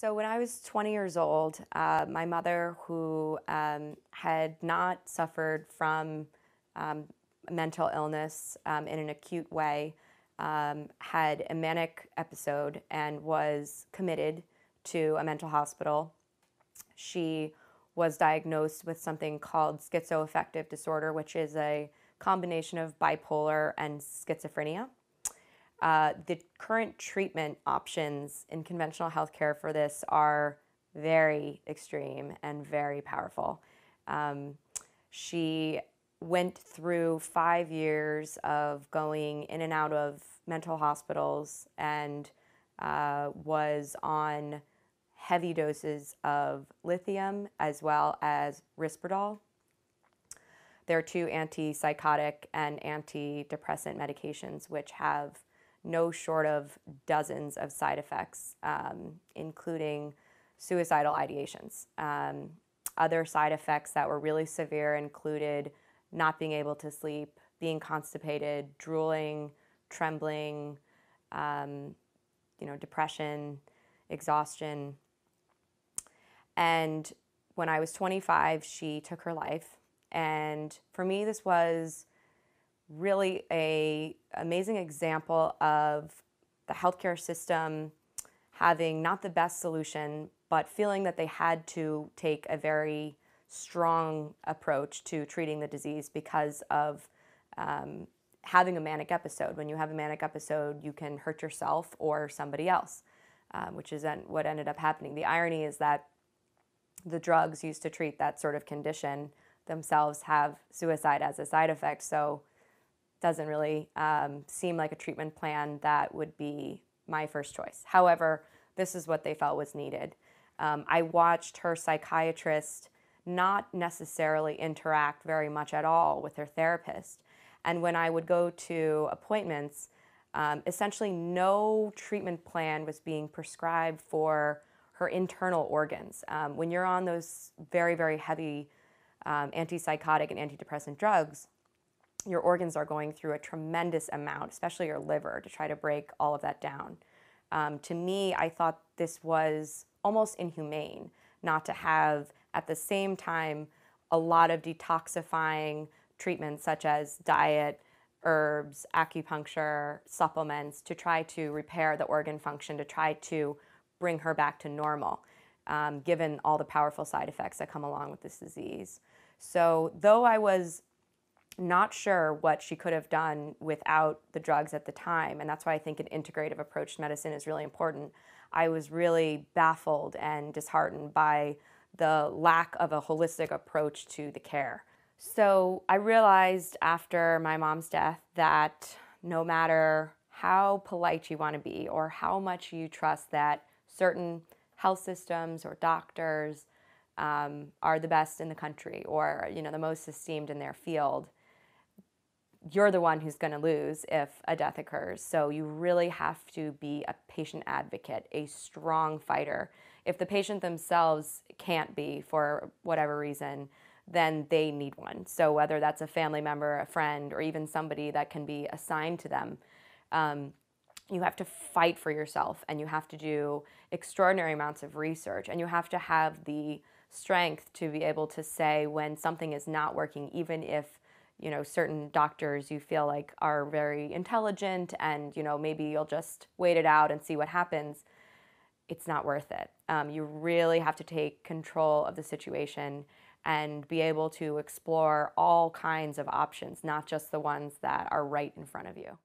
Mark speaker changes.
Speaker 1: So, when I was 20 years old, uh, my mother, who um, had not suffered from um, mental illness um, in an acute way, um, had a manic episode and was committed to a mental hospital. She was diagnosed with something called schizoaffective disorder, which is a combination of bipolar and schizophrenia. Uh, the current treatment options in conventional healthcare for this are very extreme and very powerful. Um, she went through five years of going in and out of mental hospitals and uh, was on heavy doses of lithium as well as Risperdal. There are two antipsychotic and antidepressant medications which have no short of dozens of side effects, um, including suicidal ideations. Um, other side effects that were really severe included not being able to sleep, being constipated, drooling, trembling, um, you know, depression, exhaustion. And when I was 25, she took her life. And for me, this was really a amazing example of the healthcare system having not the best solution, but feeling that they had to take a very strong approach to treating the disease because of um, having a manic episode. When you have a manic episode, you can hurt yourself or somebody else, um, which is what ended up happening. The irony is that the drugs used to treat that sort of condition themselves have suicide as a side effect. So doesn't really um, seem like a treatment plan that would be my first choice. However, this is what they felt was needed. Um, I watched her psychiatrist not necessarily interact very much at all with her therapist. And when I would go to appointments, um, essentially no treatment plan was being prescribed for her internal organs. Um, when you're on those very, very heavy um, antipsychotic and antidepressant drugs, your organs are going through a tremendous amount, especially your liver, to try to break all of that down. Um, to me, I thought this was almost inhumane not to have at the same time a lot of detoxifying treatments such as diet, herbs, acupuncture, supplements to try to repair the organ function, to try to bring her back to normal, um, given all the powerful side effects that come along with this disease. So, though I was not sure what she could have done without the drugs at the time. And that's why I think an integrative approach to medicine is really important. I was really baffled and disheartened by the lack of a holistic approach to the care. So I realized after my mom's death that no matter how polite you want to be or how much you trust that certain health systems or doctors um, are the best in the country or you know the most esteemed in their field, you're the one who's going to lose if a death occurs. So you really have to be a patient advocate, a strong fighter. If the patient themselves can't be for whatever reason, then they need one. So whether that's a family member, a friend, or even somebody that can be assigned to them, um, you have to fight for yourself and you have to do extraordinary amounts of research and you have to have the strength to be able to say when something is not working, even if you know certain doctors you feel like are very intelligent and you know maybe you'll just wait it out and see what happens it's not worth it um, you really have to take control of the situation and be able to explore all kinds of options not just the ones that are right in front of you